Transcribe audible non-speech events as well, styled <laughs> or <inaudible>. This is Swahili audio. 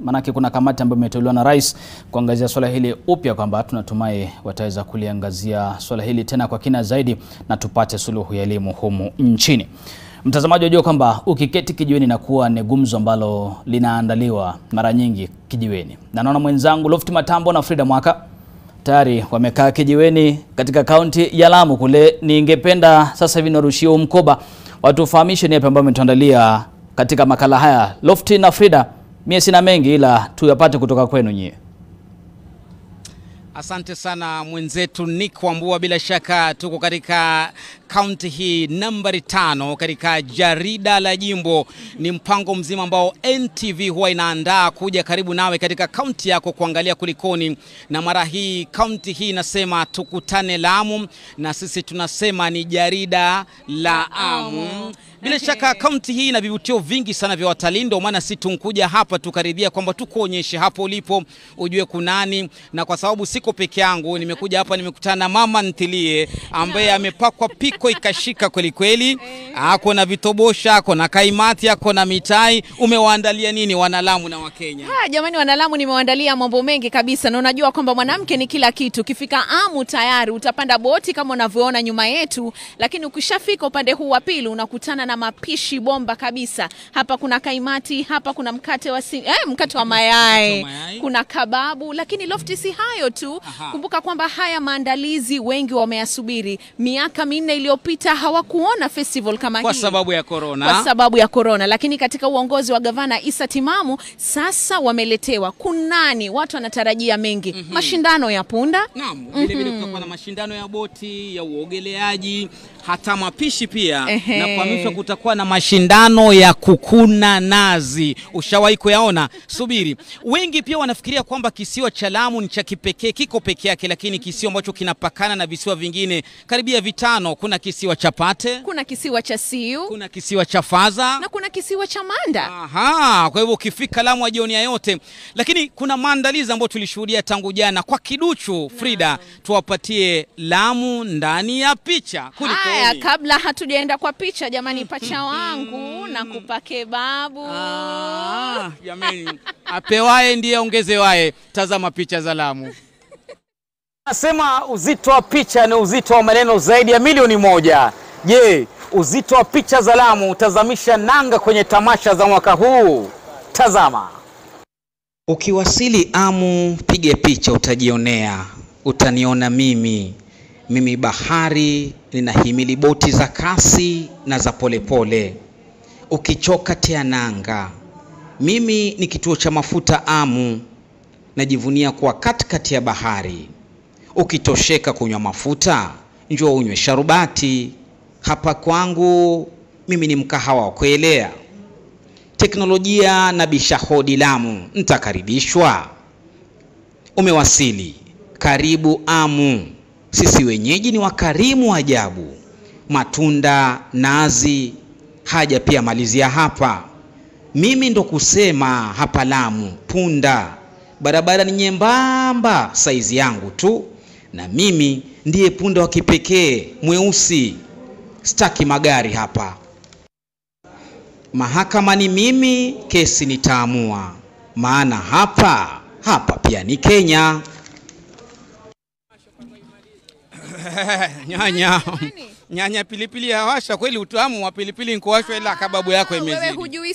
Manake kuna kamati ambayo imeteuliwa na rais kuangazia swala hili upya, kwamba tunatumai wataweza kuliangazia swala hili tena kwa kina zaidi na tupate suluhu ya elimu humu nchini. Mtazamaji, wajua kwamba ukiketi kijiweni na kuwa ni gumzo ambalo linaandaliwa mara nyingi kijiweni, na naona mwenzangu Lofti Matambo na Frida Mwaka tayari wamekaa kijiweni katika kaunti ya Lamu kule. Ningependa sasa hivi niwarushie mkoba watufahamishe ni yapi ambayo umetuandalia katika makala haya, Lofti na Frida. Mie sina mengi ila tuyapate kutoka kwenu nyie. Asante sana mwenzetu Nick Wambua, bila shaka tuko katika kaunti hii nambari tano katika jarida la jimbo. Ni mpango mzima ambao NTV huwa inaandaa kuja karibu nawe katika kaunti yako kuangalia kulikoni, na mara hii kaunti hii inasema tukutane Lamu, na sisi tunasema ni jarida la Amu. Bila okay. shaka kaunti hii ina vivutio vingi sana vya watalii, ndio maana si tunkuja hapa tukaribia kwamba tukuonyeshe hapo ulipo ujue kunani, na kwa sababu siko peke yangu, nimekuja hapa nimekutana na mama ntilie ambaye amepakwa piko yako ikashika kweli kweli. Ako na vitobosha, ako na kaimati, ako na mitai. Umewaandalia nini wanalamu na Wakenya? Ha, ah, jamani wanalamu, nimewaandalia mambo mengi kabisa, na unajua kwamba mwanamke ni kila kitu. Ukifika Amu tayari utapanda boti kama unavyoona nyuma yetu, lakini ukishafika upande huu wa pili unakutana na mapishi bomba kabisa. Hapa kuna kaimati, hapa kuna mkate wa si, eh, mkate wa mayai, kuna kababu, lakini lofti si hayo tu. Aha. Kumbuka kwamba haya maandalizi wengi wameyasubiri miaka minne iliyo iliyopita hawakuona festival kama kwa sababu ya corona. Kwa sababu ya corona, lakini katika uongozi wa gavana Isa Timamu sasa wameletewa kunani, watu wanatarajia mengi mm -hmm. mashindano ya punda naam, vile vile mhm. kutakuwa na mashindano ya boti, ya uogeleaji, hata mapishi pia Ehe. na kwa kutakuwa na mashindano ya kukuna nazi. Ushawahi kuyaona? Subiri. Wengi pia wanafikiria kwamba kisiwa cha Lamu ni cha kipekee, kiko peke yake, lakini kisiwa ambacho kinapakana na visiwa vingine karibia vitano. Kuna kisiwa cha Pate, kuna kisiwa cha Siu, kuna kisiwa cha Faza na kuna kisiwa cha Manda. Aha, kwa hivyo ukifika Lamu ajionia yote, lakini kuna maandalizi ambayo tulishuhudia tangu jana kwa kiduchu. Frida, tuwapatie Lamu ndani ya picha. Haya, kabla hatujaenda kwa picha, jamani, pacha <laughs> wangu na kupake babu. Ah, jamani apewaye ndiye ongezewaye. Tazama picha za Lamu. Anasema uzito wa picha ni uzito wa maneno zaidi ya milioni moja. Je, uzito wa picha za Lamu utazamisha nanga kwenye tamasha za mwaka huu? Tazama. Ukiwasili Amu, piga picha, utajionea. Utaniona mimi, mimi bahari ninahimili boti za kasi na za polepole. Ukichoka tia nanga. Mimi ni kituo cha mafuta Amu, najivunia kuwa katikati ya bahari Ukitosheka kunywa mafuta, njoo unywe sharubati. Hapa kwangu mimi ni mkahawa wa kuelea. Teknolojia na bishahodi Lamu, mtakaribishwa. Umewasili, karibu Amu. Sisi wenyeji ni wakarimu ajabu. Matunda, nazi, haja pia malizia hapa. Mimi ndo kusema hapa Lamu, punda barabara ni nyembamba, saizi yangu tu na mimi ndiye punda wa kipekee mweusi, sitaki magari hapa. Mahakama ni mimi, kesi nitaamua, maana hapa hapa pia ni Kenya. <laughs> nyanya nyanya, pilipili ya kweli, utamu wa pilipili nkuwashwa, ila kababu yako imezidi.